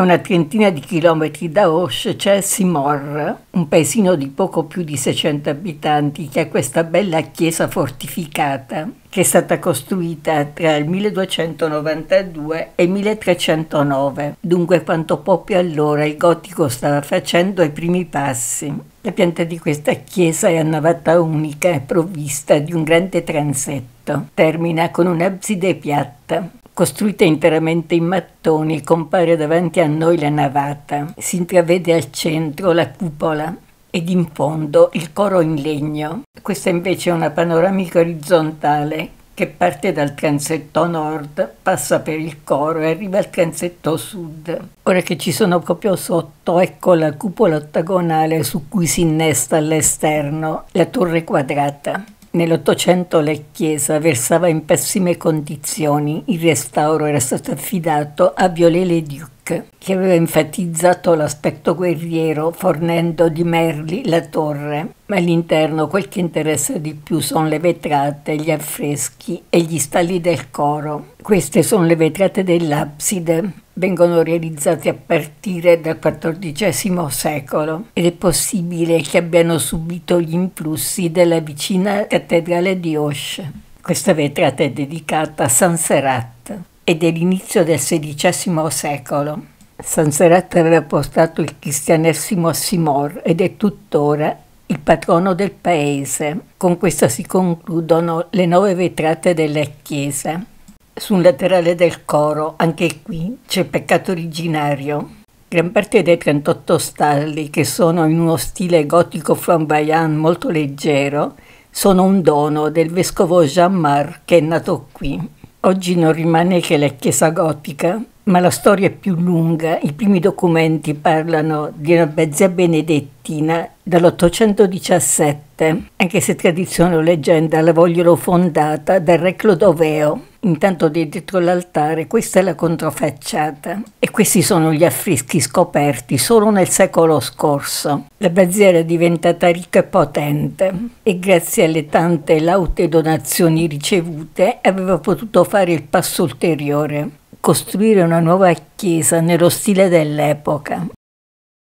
A una trentina di chilometri da Osh c'è Simor, un paesino di poco più di 600 abitanti che ha questa bella chiesa fortificata che è stata costruita tra il 1292 e il 1309, dunque quanto proprio allora il gotico stava facendo i primi passi. La pianta di questa chiesa è a navata unica e provvista di un grande transetto. Termina con un'abside piatta costruita interamente in mattoni compare davanti a noi la navata. Si intravede al centro la cupola ed in fondo il coro in legno. Questa invece è una panoramica orizzontale che parte dal transetto nord, passa per il coro e arriva al transetto sud. Ora che ci sono proprio sotto, ecco la cupola ottagonale su cui si innesta all'esterno la torre quadrata. Nell'Ottocento la chiesa versava in pessime condizioni, il restauro era stato affidato a Viollet-le-Duc, che aveva enfatizzato l'aspetto guerriero fornendo di merli la torre, ma all'interno quel che interessa di più sono le vetrate, gli affreschi e gli stalli del coro. Queste sono le vetrate dell'abside, vengono realizzati a partire dal XIV secolo ed è possibile che abbiano subito gli influssi della vicina cattedrale di Osh. Questa vetrata è dedicata a San Serat ed è l'inizio del XVI secolo. San Serat aveva portato il cristianesimo a Simor ed è tuttora il patrono del paese. Con questa si concludono le nove vetrate della chiesa sul laterale del coro, anche qui c'è peccato originario. Gran parte dei 38 stalli, che sono in uno stile gotico flamboyant molto leggero, sono un dono del vescovo Jean Mar che è nato qui. Oggi non rimane che la chiesa gotica, ma la storia è più lunga. I primi documenti parlano di una bezia benedettina dall'817, anche se tradizione o leggenda la vogliono fondata dal re Clodoveo, Intanto dietro l'altare questa è la controfacciata e questi sono gli affreschi scoperti solo nel secolo scorso. La L'abbazia era diventata ricca e potente e grazie alle tante laute donazioni ricevute aveva potuto fare il passo ulteriore, costruire una nuova chiesa nello stile dell'epoca.